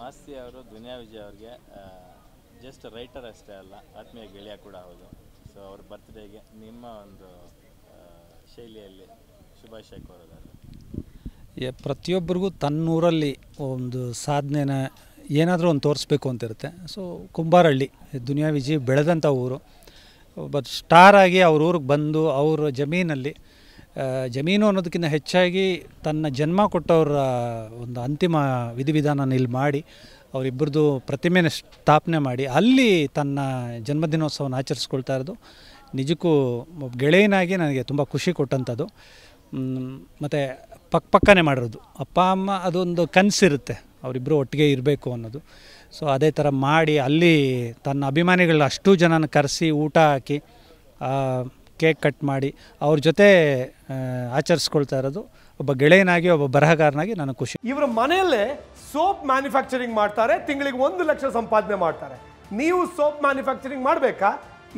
ಮಾಸ್ತಿ ಅವರು ದುನಿಯಾ ವಿಜಯ್ ಅವ್ರಿಗೆ just writer ಅಷ್ಟೇ ಅಲ್ಲ ಆತ್ಮೀಯ ಗೆಳೆಯ ಕೂಡ ಹೌದು ಸೊ ಅವ್ರ ಬರ್ತ್ಡೇಗೆ ನಿಮ್ಮ ಒಂದು ಶೈಲಿಯಲ್ಲಿ ಶುಭಾಶಯ ಕೋರೋದಾದ್ರೆ ಪ್ರತಿಯೊಬ್ಬರಿಗೂ ತನ್ನೂರಲ್ಲಿ ಒಂದು ಸಾಧನೆನ ಏನಾದರೂ ಒಂದು ತೋರಿಸ್ಬೇಕು ಅಂತಿರುತ್ತೆ ಸೊ ಕುಂಬಾರಹಳ್ಳಿ ದುನಿಯಾ ವಿಜಿ ಬೆಳೆದಂಥ ಊರು ಬಟ್ ಸ್ಟಾರ್ ಆಗಿ ಅವ್ರ ಊರಿಗೆ ಬಂದು ಅವರ ಜಮೀನಲ್ಲಿ ಜಮೀನು ಅನ್ನೋದಕ್ಕಿಂತ ಹೆಚ್ಚಾಗಿ ತನ್ನ ಜನ್ಮ ಕೊಟ್ಟವರ ಒಂದು ಅಂತಿಮ ವಿಧಿವಿಧಾನ ಇಲ್ಲಿ ಮಾಡಿ ಅವರಿಬ್ಬರದ್ದು ಪ್ರತಿಮೆನ ಸ್ಥಾಪನೆ ಮಾಡಿ ಅಲ್ಲಿ ತನ್ನ ಜನ್ಮದಿನೋತ್ಸವನ ಆಚರಿಸ್ಕೊಳ್ತಾ ಇರೋದು ನಿಜಕ್ಕೂ ಗೆಳೆಯನಾಗಿ ನನಗೆ ತುಂಬ ಖುಷಿ ಕೊಟ್ಟಂಥದ್ದು ಮತ್ತು ಪಕ್ಕ ಪಕ್ಕನೇ ಮಾಡಿರೋದು ಅಪ್ಪ ಅಮ್ಮ ಅದೊಂದು ಕನಸಿರುತ್ತೆ ಅವರಿಬ್ಬರು ಒಟ್ಟಿಗೆ ಇರಬೇಕು ಅನ್ನೋದು ಸೊ ಅದೇ ಥರ ಮಾಡಿ ಅಲ್ಲಿ ತನ್ನ ಅಭಿಮಾನಿಗಳು ಅಷ್ಟು ಜನನ ಕರೆಸಿ ಊಟ ಹಾಕಿ ಕೇಕ್ ಕಟ್ ಮಾಡಿ ಅವ್ರ ಜೊತೆ ಆಚರಿಸ್ಕೊಳ್ತಾ ಇರೋದು ಒಬ್ಬ ಗೆಳೆಯನಾಗಿ ಒಬ್ಬ ಬರಹಗಾರನಾಗಿ ನನಗೆ ಖುಷಿ ಇವರ ಮನೆಯಲ್ಲೇ ಸೋಪ್ ಮ್ಯಾನುಫ್ಯಾಕ್ಚರಿಂಗ್ ಮಾಡ್ತಾರೆ ತಿಂಗಳಿಗೆ ಒಂದು ಲಕ್ಷ ಸಂಪಾದನೆ ಮಾಡ್ತಾರೆ ನೀವು ಸೋಪ್ ಮ್ಯಾನುಫ್ಯಾಕ್ಚರಿಂಗ್ ಮಾಡಬೇಕಾ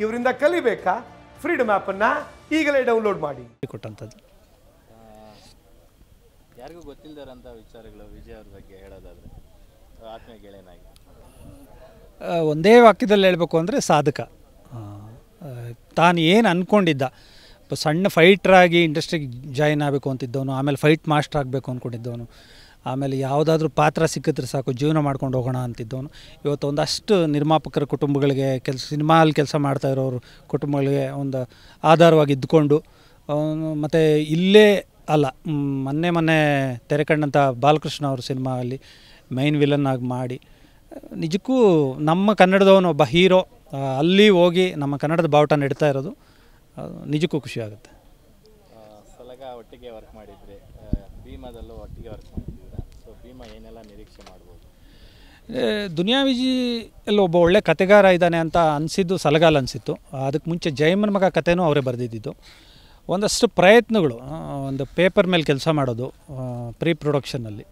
ಇವರಿಂದ ಕಲಿಬೇಕಾ ಫ್ರೀಡಮ್ ಆ್ಯಪನ್ನು ಈಗಲೇ ಡೌನ್ಲೋಡ್ ಮಾಡಿ ಕೊಟ್ಟಂಥದ್ದು ಯಾರಿಗೂ ಗೊತ್ತಿಲ್ಲದಂಥ ವಿಚಾರಗಳು ವಿಜಯ್ ಅವ್ರ ಬಗ್ಗೆ ಹೇಳೋದಾದರೆ ಆತ್ಮೀಯ ಗೆಳೆಯನಾಗಿ ಒಂದೇ ವಾಕ್ಯದಲ್ಲಿ ಹೇಳಬೇಕು ಅಂದರೆ ಸಾಧಕ ತಾನು ಏನು ಅಂದ್ಕೊಂಡಿದ್ದ ಸಣ್ಣ ಫೈಟ್ರಾಗಿ ಇಂಡಸ್ಟ್ರಿಗೆ ಜಾಯ್ನ್ ಆಗಬೇಕು ಅಂತಿದ್ದವನು ಆಮೇಲೆ ಫೈಟ್ ಮಾಸ್ಟರ್ ಆಗಬೇಕು ಅಂದ್ಕೊಂಡಿದ್ದವನು ಆಮೇಲೆ ಯಾವುದಾದ್ರೂ ಪಾತ್ರ ಸಿಕ್ಕಿದ್ರೆ ಸಾಕು ಜೀವನ ಮಾಡ್ಕೊಂಡು ಹೋಗೋಣ ಅಂತಿದ್ದವನು ಇವತ್ತು ಒಂದಷ್ಟು ನಿರ್ಮಾಪಕರ ಕುಟುಂಬಗಳಿಗೆ ಕೆಲಸ ಅಲ್ಲಿ ಕೆಲಸ ಮಾಡ್ತಾ ಇರೋರು ಕುಟುಂಬಗಳಿಗೆ ಒಂದು ಆಧಾರವಾಗಿ ಇದ್ದುಕೊಂಡು ಮತ್ತು ಇಲ್ಲೇ ಅಲ್ಲ ಮೊನ್ನೆ ಮೊನ್ನೆ ತೆರೆ ಕಂಡಂಥ ಬಾಲಕೃಷ್ಣ ಅವರು ಸಿನಿಮಾ ಅಲ್ಲಿ ಮೈನ್ ವಿಲನ್ ಆಗಿ ಮಾಡಿ ನಿಜಕ್ಕೂ ನಮ್ಮ ಕನ್ನಡದವನು ಒಬ್ಬ ಹೀರೋ ಅಲ್ಲಿ ಹೋಗಿ ನಮ್ಮ ಕನ್ನಡದ ಬಾವುಟ ನೆಡ್ತಾ ಇರೋದು ನಿಜಕ್ಕೂ ಖುಷಿ ಆಗುತ್ತೆ ದುನಿಯಾ ಒಟ್ಟಿಗೆ ವರ್ಕ್ ವರ್ಕ್ ದುನಿಯಾ ಒಬ್ಬ ಒಳ್ಳೆ ಕತೆಗಾರ ಇದ್ದಾನೆ ಅಂತ ಅನಿಸಿದ್ದು ಸಲಗಾಲ ಅನಿಸಿತ್ತು ಅದಕ್ಕೆ ಮುಂಚೆ ಜಯಮನ್ ಮಗ ಕಥೆನೂ ಅವರೇ ಬರೆದಿದ್ದು ಒಂದಷ್ಟು ಪ್ರಯತ್ನಗಳು ಒಂದು ಪೇಪರ್ ಮೇಲೆ ಕೆಲಸ ಮಾಡೋದು ಪ್ರೀ ಪ್ರೊಡಕ್ಷನ್ನಲ್ಲಿ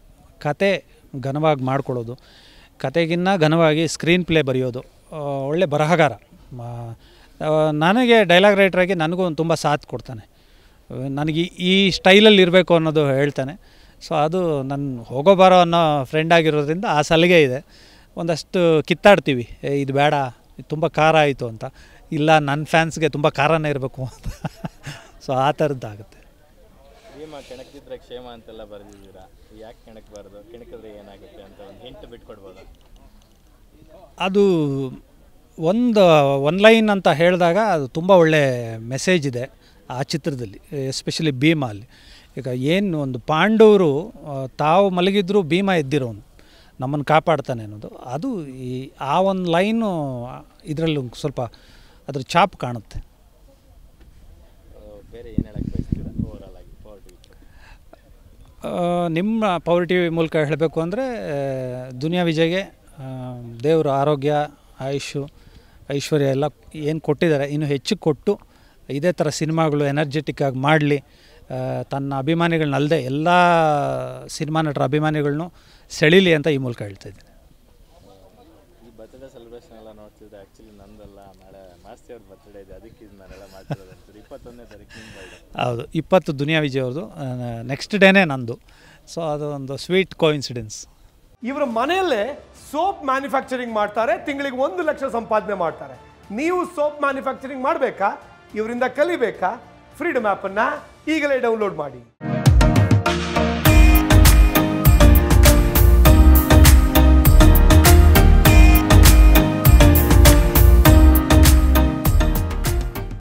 ಕತೆ ಘನವಾಗಿ ಮಾಡ್ಕೊಳ್ಳೋದು ಕತೆಗಿನ್ನ ಘನವಾಗಿ ಸ್ಕ್ರೀನ್ ಪ್ಲೇ ಬರೆಯೋದು ಒಳ್ಳೆ ಬರಹಗಾರ ನನಗೆ ಡೈಲಾಗ್ ರೈಟ್ರಾಗಿ ನನಗೂ ಒಂದು ತುಂಬ ಸಾಥ್ ಕೊಡ್ತಾನೆ ನನಗೆ ಈ ಸ್ಟೈಲಲ್ಲಿ ಇರಬೇಕು ಅನ್ನೋದು ಹೇಳ್ತಾನೆ ಸೊ ಅದು ನನ್ನ ಹೋಗೋ ಬರೋ ಅನ್ನೋ ಫ್ರೆಂಡ್ ಆಗಿರೋದ್ರಿಂದ ಆ ಸಲಿಗೆ ಇದೆ ಒಂದಷ್ಟು ಕಿತ್ತಾಡ್ತೀವಿ ಇದು ಬೇಡ ಇದು ತುಂಬ ಖಾರ ಆಯಿತು ಅಂತ ಇಲ್ಲ ನನ್ನ ಫ್ಯಾನ್ಸ್ಗೆ ತುಂಬ ಖಾರನೇ ಇರಬೇಕು ಅಂತ ಸೊ ಆ ಥರದ್ದಾಗುತ್ತೆ ಕ್ಷೇಮ ಅಂತೆಲ್ಲ ಯಾಕೆ ಕೆಣಕಬಾರ್ದು ಕೆಣಕಿದ್ರೆ ಏನಾಗುತ್ತೆ ಅಂತ ಒಂದು ಬಿಟ್ಕೊಡ್ಬೋದು ಅದು ಒಂದು ಒನ್ ಲೈನ್ ಅಂತ ಹೇಳಿದಾಗ ಅದು ತುಂಬ ಒಳ್ಳೆಯ ಮೆಸೇಜ್ ಇದೆ ಆ ಚಿತ್ರದಲ್ಲಿ ಎಸ್ಪೆಷಲಿ ಭೀಮ ಅಲ್ಲಿ ಈಗ ಏನು ಒಂದು ಪಾಂಡವರು ತಾವು ಮಲಗಿದ್ರು ಭೀಮಾ ಎದ್ದಿರೋನು ನಮ್ಮನ್ನು ಕಾಪಾಡ್ತಾನೆ ಅನ್ನೋದು ಅದು ಈ ಆ ಒಂದು ಲೈನು ಇದರಲ್ಲಿ ಸ್ವಲ್ಪ ಅದ್ರ ಚಾಪ್ ಕಾಣುತ್ತೆ ನಿಮ್ಮ ಪವರ್ ವಿ ಮೂಲಕ ಹೇಳಬೇಕು ಅಂದರೆ ದುನಿಯಾ ವಿಜಯ್ಗೆ ದೇವರು ಆರೋಗ್ಯ ಆಯುಷು ಐಶ್ವರ್ಯ ಎಲ್ಲ ಏನು ಕೊಟ್ಟಿದ್ದಾರೆ ಇನ್ನು ಹೆಚ್ಚು ಕೊಟ್ಟು ಇದೇ ಥರ ಸಿನಿಮಾಗಳು ಎನರ್ಜೆಟಿಕ್ ಆಗಿ ಮಾಡಲಿ ತನ್ನ ಅಭಿಮಾನಿಗಳನ್ನಲ್ಲದೆ ಎಲ್ಲ ಸಿನಿಮಾ ನಟರ ಅಭಿಮಾನಿಗಳನ್ನು ಸೆಳೀಲಿ ಅಂತ ಈ ಮೂಲಕ ಹೇಳ್ತಾ ಇದ್ದೀನಿ ಹೌದು ಇಪ್ಪತ್ತು ದುನಿಯಾ ವಿಜಯ್ ಅವ್ರದ್ದು ನೆಕ್ಸ್ಟ್ ಡೇನೇ ನಂದು ಸೊ ಅದು ಒಂದು ಸ್ವೀಟ್ ಕೋಇನ್ಸಿಡೆನ್ಸ್ ಇವರ ಮನೆಯಲ್ಲೇ ಸೋಪ್ ಮ್ಯಾನುಫ್ಯಾಕ್ಚರಿಂಗ್ ಮಾಡ್ತಾರೆ ತಿಂಗಳಿಗೆ ಒಂದು ಲಕ್ಷ ಸಂಪಾದನೆ ಮಾಡ್ತಾರೆ ನೀವು ಸೋಪ್ ಮ್ಯಾನುಫ್ಯಾಕ್ಚರಿಂಗ್ ಮಾಡಬೇಕಾ ಇವರಿಂದ ಕಲಿಬೇಕಾ ಫ್ರೀಡಮ್ ಆ್ಯಪನ್ನು ಈಗಲೇ ಡೌನ್ಲೋಡ್ ಮಾಡಿ